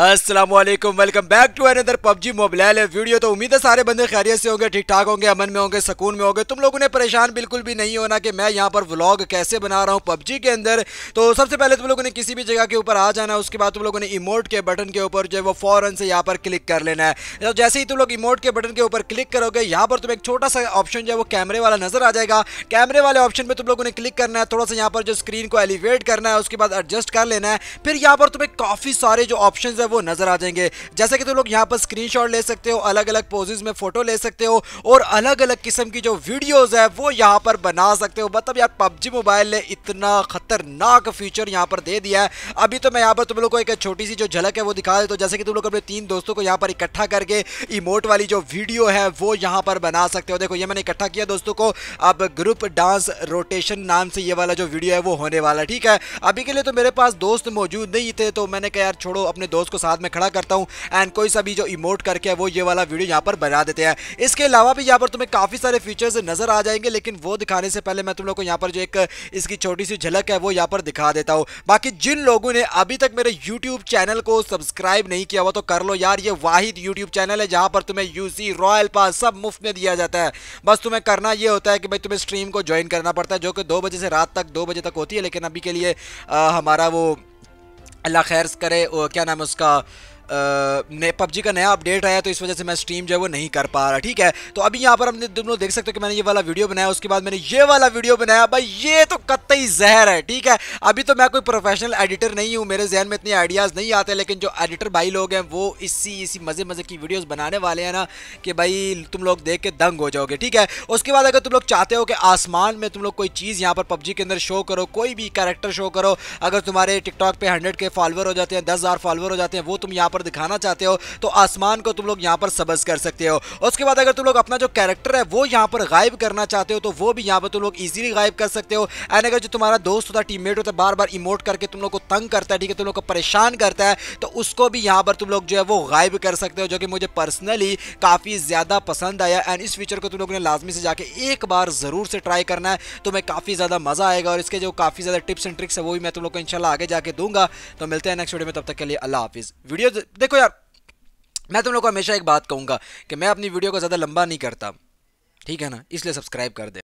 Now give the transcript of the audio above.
Aslam welcome back to another PUBG mobile है video तो उम्मीद है सारे बंदे खैरियत से होंगे ठीक ठाक होंगे अमन में होंगे सुकून में होंगे तुम लोगों ने परेशान बिल्कुल भी नहीं होना कि मैं यहाँ पर व्लॉग कैसे बना रहा हूँ पबजी के अंदर तो सबसे पहले तुम लोगों ने किसी भी जगह के ऊपर आ जाना उसके बाद तुम लोगों ने इमोट के बटन के ऊपर जो है वो फ़ौरन से यहाँ पर क्लिक कर लेना है तो जैसे ही तुम लोग इमोट के बटन के ऊपर क्लिक करोगे यहाँ पर तुम्हें एक छोटा सा ऑप्शन जो है वो कैमरे वाला नजर आ जाएगा कैमरे वाले ऑप्शन पर तुम लोगों ने क्लिक करना है थोड़ा सा यहाँ पर जो स्क्रीन को एलिवेट करना है उसके बाद एडजस्ट कर लेना है फिर यहाँ पर तुम्हें काफ़ी सारे जो ऑप्शन है वो नजर आ जाएंगे जैसे कि तुम तो लोग यहाँ पर स्क्रीन ले सकते हो अलग अलग पोजेज में फोटो ले सकते हो और अलग अलग किस्म की जो वीडियोज है वो यहाँ पर बना सकते हो मतलब यार पबजी मोबाइल ने इतना खतरनाक फीचर यहाँ पर दे दिया है अभी तो मैं यहाँ पर तुम लोग को एक छोटी सी जो झलक है वो दिखा देता तो जैसे कि तुम लोग अपने तीन दोस्तों को यहाँ पर इकट्ठा करके इमोट वाली जो वीडियो है वो यहाँ पर बना सकते हो देखो ये मैंने इकट्ठा किया दोस्तों को अब ग्रुप डांस रोटेशन नाम से ये वाला जो वीडियो है वो होने वाला ठीक है अभी के लिए तो मेरे पास दोस्त मौजूद नहीं थे तो मैंने कहा यार छोड़ो अपने दोस्त उसको साथ में खड़ा करता हूँ एंड कोई सा भी जो इमोट करके है वो ये वाला वीडियो यहाँ पर बना देते हैं इसके अलावा भी यहाँ पर तुम्हें काफ़ी सारे फीचर्स नज़र आ जाएंगे लेकिन वो दिखाने से पहले मैं तुम लोग को यहाँ पर जो एक इसकी छोटी सी झलक है वो यहाँ पर दिखा देता हूँ बाकी जिन लोगों ने अभी तक मेरे यूट्यूब चैनल को सब्सक्राइब नहीं किया हुआ तो कर लो यार ये वाहिद यूट्यूब चैनल है जहाँ पर तुम्हें यूसी रॉयल पास सब मुफ्त में दिया जाता है बस तुम्हें करना ये होता है कि भाई तुम्हें स्ट्रीम को ज्वाइन करना पड़ता है जो कि दो बजे से रात तक दो बजे तक होती है लेकिन अभी के लिए आ, हमारा वो अल्लाह खैर करे क्या नाम है उसका पबजी का नया अपडेट आया तो इस वजह से मैं स्ट्रीम जो है वो नहीं कर पा रहा ठीक है तो अभी यहाँ पर हमने दोनों देख सकते हो कि मैंने ये वाला वीडियो बनाया उसके बाद मैंने ये वाला वीडियो बनाया भाई ये तो कतई जहर है ठीक है अभी तो मैं कोई प्रोफेशनल एडिटर नहीं हूँ मेरे जहन में इतने आइडियाज़ नहीं आते लेकिन जो एडिटर भाई लोग हैं वो इसी इसी मज़े मज़े की वीडियोज़ बनाने वाले हैं ना कि भाई तुम लोग देख के दंग हो जाओगे ठीक है उसके बाद अगर तुम लोग चाहते हो कि आसमान में तुम लोग कोई चीज़ यहाँ पर पबजी के अंदर शो करो कोई भी कैरेक्टर शो करो अगर तुम्हारे टिकटॉक पे हंड्रेड के फॉलोअर हो जाते हैं दस हज़ार फॉलोअर हो जाते हैं वो तुम यहाँ पर पर दिखाना चाहते हो तो आसमान को तुम लोग यहाँ पर सबज कर सकते हो उसके बाद अगर तुम लोग अपना जो कैरेक्टर है वो यहाँ पर गायब करना चाहते हो तो वो भी यहाँ पर तुम लोग ईजिली गायब कर सकते हो एंड अगर जो तुम्हारा दोस्त होता है टीम होता है बार बार इमोट करके तुम लोग को तंग करता है ठीक है तुम लोग को परेशान करता है तो उसको भी यहाँ पर तुम लोग जो है वो गायब कर सकते हो जो कि मुझे पर्सनली काफ़ी ज़्यादा पसंद आया एंड इस फीचर को तुम लोग ने लाजमी से जाके एक बार ज़रूर से ट्राई करना है तुम्हें तो काफ़ी ज़्यादा मज़ा आएगा और इसके जो काफ़ी ज़्यादा टिप्स एंड ट्रिक्स है वो भी मैं तुम लोग को इनशाला आगे जाके दूंगा तो मिलते हैं नेक्स्ट वीडियो में तब तक के लिए अल्लाह हाफिज़ वीडियो देखो यार मैं तुम लोग को हमेशा एक बात कहूँगा कि मैं अपनी वीडियो को ज़्यादा लंबा नहीं करता ठीक है ना इसलिए सब्सक्राइब कर दे